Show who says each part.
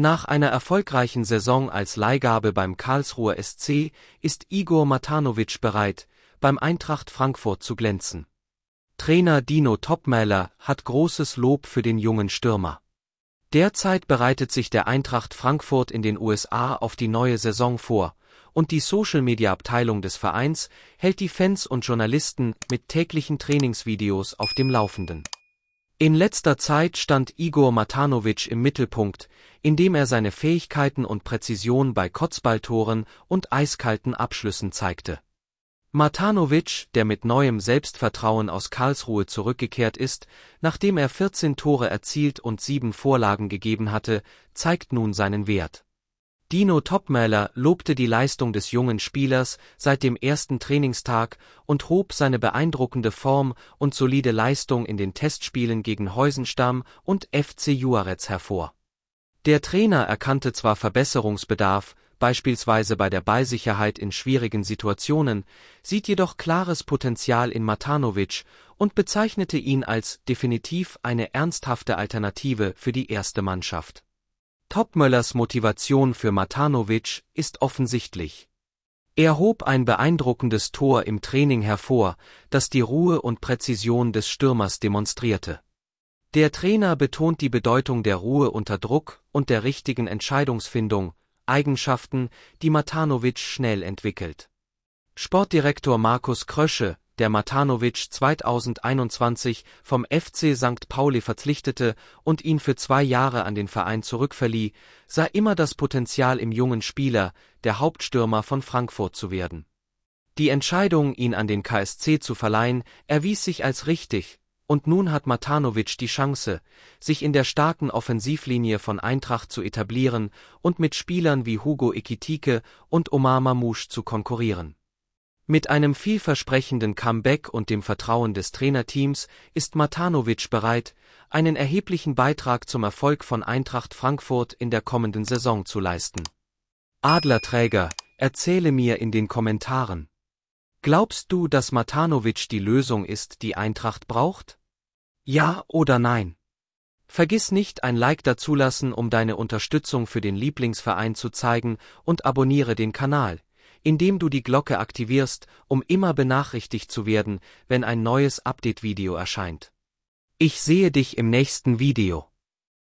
Speaker 1: Nach einer erfolgreichen Saison als Leihgabe beim Karlsruher SC ist Igor Matanovic bereit, beim Eintracht Frankfurt zu glänzen. Trainer Dino Topmäler hat großes Lob für den jungen Stürmer. Derzeit bereitet sich der Eintracht Frankfurt in den USA auf die neue Saison vor, und die Social-Media-Abteilung des Vereins hält die Fans und Journalisten mit täglichen Trainingsvideos auf dem Laufenden. In letzter Zeit stand Igor Matanovic im Mittelpunkt, indem er seine Fähigkeiten und Präzision bei Kotzballtoren und eiskalten Abschlüssen zeigte. Matanovic, der mit neuem Selbstvertrauen aus Karlsruhe zurückgekehrt ist, nachdem er 14 Tore erzielt und sieben Vorlagen gegeben hatte, zeigt nun seinen Wert Dino Topmäler lobte die Leistung des jungen Spielers seit dem ersten Trainingstag und hob seine beeindruckende Form und solide Leistung in den Testspielen gegen Heusenstamm und FC Juarez hervor. Der Trainer erkannte zwar Verbesserungsbedarf, beispielsweise bei der Ballsicherheit in schwierigen Situationen, sieht jedoch klares Potenzial in Matanovic und bezeichnete ihn als definitiv eine ernsthafte Alternative für die erste Mannschaft Topmöllers Motivation für Matanovic ist offensichtlich. Er hob ein beeindruckendes Tor im Training hervor, das die Ruhe und Präzision des Stürmers demonstrierte. Der Trainer betont die Bedeutung der Ruhe unter Druck und der richtigen Entscheidungsfindung, Eigenschaften, die Matanovic schnell entwickelt. Sportdirektor Markus Krösche, der Matanovic 2021 vom FC St. Pauli verpflichtete und ihn für zwei Jahre an den Verein zurückverlieh, sah immer das Potenzial im jungen Spieler, der Hauptstürmer von Frankfurt zu werden. Die Entscheidung, ihn an den KSC zu verleihen, erwies sich als richtig, und nun hat Matanovic die Chance, sich in der starken Offensivlinie von Eintracht zu etablieren und mit Spielern wie Hugo Ekitike und Omar Mamouche zu konkurrieren. Mit einem vielversprechenden Comeback und dem Vertrauen des Trainerteams ist Matanovic bereit, einen erheblichen Beitrag zum Erfolg von Eintracht Frankfurt in der kommenden Saison zu leisten. Adlerträger, erzähle mir in den Kommentaren. Glaubst du, dass Matanovic die Lösung ist, die Eintracht braucht? Ja oder nein? Vergiss nicht, ein Like dazulassen, um deine Unterstützung für den Lieblingsverein zu zeigen und abonniere den Kanal indem du die Glocke aktivierst, um immer benachrichtigt zu werden, wenn ein neues Update-Video erscheint. Ich sehe dich im nächsten Video.